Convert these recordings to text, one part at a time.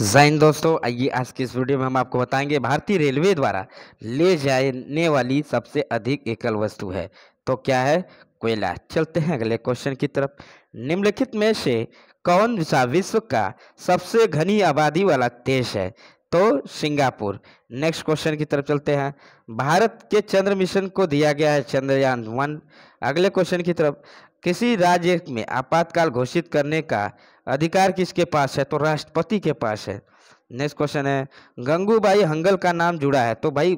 जैन दोस्तों आइए आज के इस वीडियो में हम आपको बताएंगे भारतीय रेलवे द्वारा ले जाने वाली सबसे अधिक एकल वस्तु है तो क्या है कोयला चलते हैं अगले क्वेश्चन की तरफ निम्नलिखित में से कौन सा विश्व का सबसे घनी आबादी वाला देश है तो सिंगापुर नेक्स्ट क्वेश्चन की तरफ चलते हैं भारत के चंद्र मिशन को दिया गया है चंद्रयान वन अगले क्वेश्चन की तरफ किसी राज्य में आपातकाल घोषित करने का अधिकार किसके पास है तो राष्ट्रपति के पास है नेक्स्ट क्वेश्चन है गंगूबाई हंगल का नाम जुड़ा है तो भाई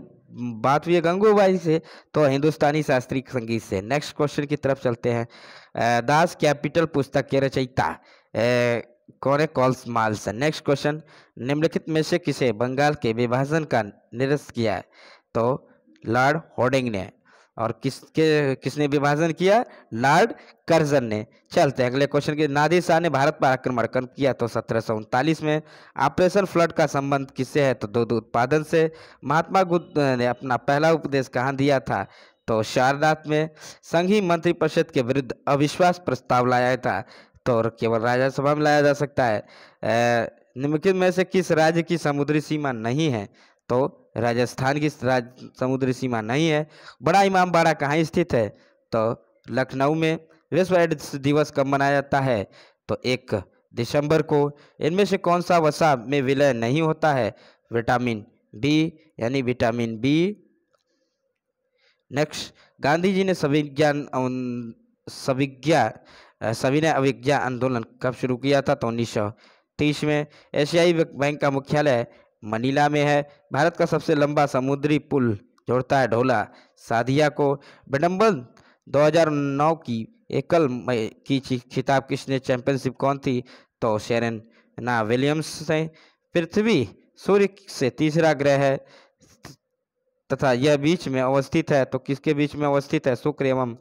बात हुई है गंगूबाई से तो हिंदुस्तानी शास्त्रीय संगीत से नेक्स्ट क्वेश्चन की तरफ चलते हैं दास कैपिटल पुस्तक के रचयिता कौन है कॉल्स माल्स नेक्स्ट क्वेश्चन निम्नलिखित में से किसे बंगाल के विभाजन का निरस्त किया है तो लॉर्ड होर्डिंग ने और किसके किसने विभाजन किया लॉर्ड कर्जन ने चलते हैं अगले क्वेश्चन के नादिर शाह ने भारत पर आक्रमण किया तो सत्रह में ऑपरेशन फ्लड का संबंध किससे है तो दूध उत्पादन से महात्मा बुद्ध ने अपना पहला उपदेश कहाँ दिया था तो शारनाथ में संघीय मंत्रिपरिषद के विरुद्ध अविश्वास प्रस्ताव लाया था तो केवल राज्यसभा में लाया जा सकता है निम्नलिखित में से किस राज्य की समुद्री सीमा नहीं है तो राजस्थान की राज समुद्री सीमा नहीं है बड़ा इमाम बाड़ा कहाँ स्थित है तो लखनऊ में विश्व एड्स दिवस कब मनाया जाता है तो एक दिसंबर को इनमें से कौन सा वसा में विलय नहीं होता है विटामिन बी यानी vitamin B next Gandhi ji ने सविज्ञान सविज्ञा सविनय अविज्ञा आंदोलन कब शुरू किया था तो उन्नीस में एशियाई बैंक का मुख्यालय मनीला में है भारत का सबसे लंबा समुद्री पुल जोड़ता है ढोला साधिया को विडम्बन 2009 की एकल की खिताब किसने चैंपियनशिप कौन थी तो शेरन ना विलियम्स से पृथ्वी सूर्य से तीसरा ग्रह है तथा यह बीच में अवस्थित है तो किसके बीच में अवस्थित है शुक्र एवं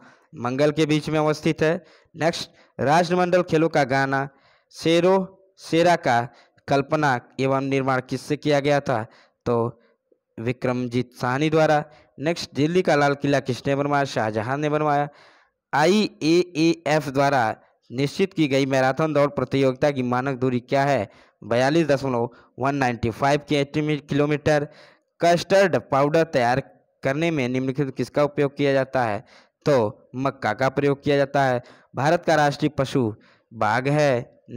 मंगल के बीच में अवस्थित है नेक्स्ट राष्ट्रमंडल खेलों का गाना शेरो शेरा का कल्पना एवं निर्माण किससे किया गया था तो विक्रमजीत साहनी द्वारा नेक्स्ट दिल्ली का लाल किला किसने बनवाया शाहजहां ने बनवाया आई ए ए एफ द्वारा निश्चित की गई मैराथन दौड़ प्रतियोगिता की मानक दूरी क्या है बयालीस दशमलव वन नाइन्टी फाइव के किलोमीटर कस्टर्ड पाउडर तैयार करने में निम्नलिखित किसका उपयोग किया जाता है तो मक्का का प्रयोग किया जाता है भारत का राष्ट्रीय पशु बाघ है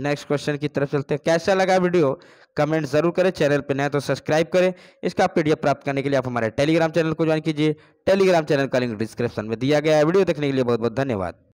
नेक्स्ट क्वेश्चन की तरफ चलते हैं कैसा लगा वीडियो कमेंट जरूर करें चैनल पर नए तो सब्सक्राइब करें इसका पीडीएफ प्राप्त करने के लिए आप हमारे टेलीग्राम चैनल को ज्वाइन कीजिए टेलीग्राम चैनल का लिंक डिस्क्रिप्शन में दिया गया है वीडियो देखने के लिए बहुत बहुत धन्यवाद